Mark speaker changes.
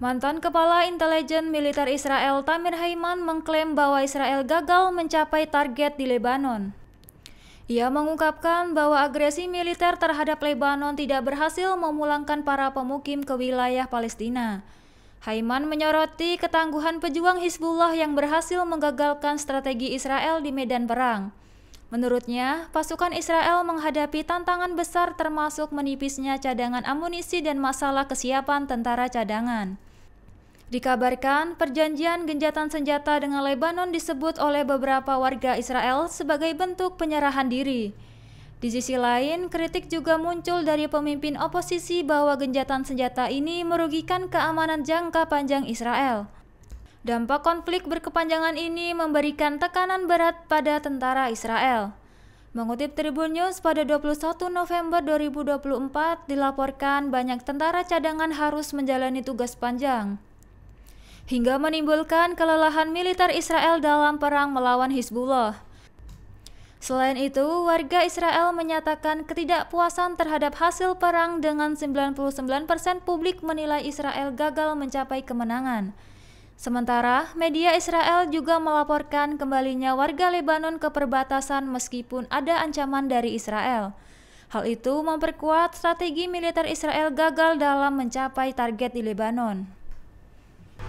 Speaker 1: Mantan Kepala Intelijen Militer Israel Tamir Haiman mengklaim bahwa Israel gagal mencapai target di Lebanon. Ia mengungkapkan bahwa agresi militer terhadap Lebanon tidak berhasil memulangkan para pemukim ke wilayah Palestina. Haiman menyoroti ketangguhan pejuang Hizbullah yang berhasil menggagalkan strategi Israel di medan perang. Menurutnya, pasukan Israel menghadapi tantangan besar termasuk menipisnya cadangan amunisi dan masalah kesiapan tentara cadangan. Dikabarkan, perjanjian genjatan senjata dengan Lebanon disebut oleh beberapa warga Israel sebagai bentuk penyerahan diri. Di sisi lain, kritik juga muncul dari pemimpin oposisi bahwa genjatan senjata ini merugikan keamanan jangka panjang Israel. Dampak konflik berkepanjangan ini memberikan tekanan berat pada tentara Israel. Mengutip Tribun News pada 21 November 2024 dilaporkan banyak tentara cadangan harus menjalani tugas panjang hingga menimbulkan kelelahan militer Israel dalam perang melawan Hizbullah. Selain itu, warga Israel menyatakan ketidakpuasan terhadap hasil perang dengan 99% publik menilai Israel gagal mencapai kemenangan. Sementara, media Israel juga melaporkan kembalinya warga Lebanon ke perbatasan meskipun ada ancaman dari Israel. Hal itu memperkuat strategi militer Israel gagal dalam mencapai target di Lebanon.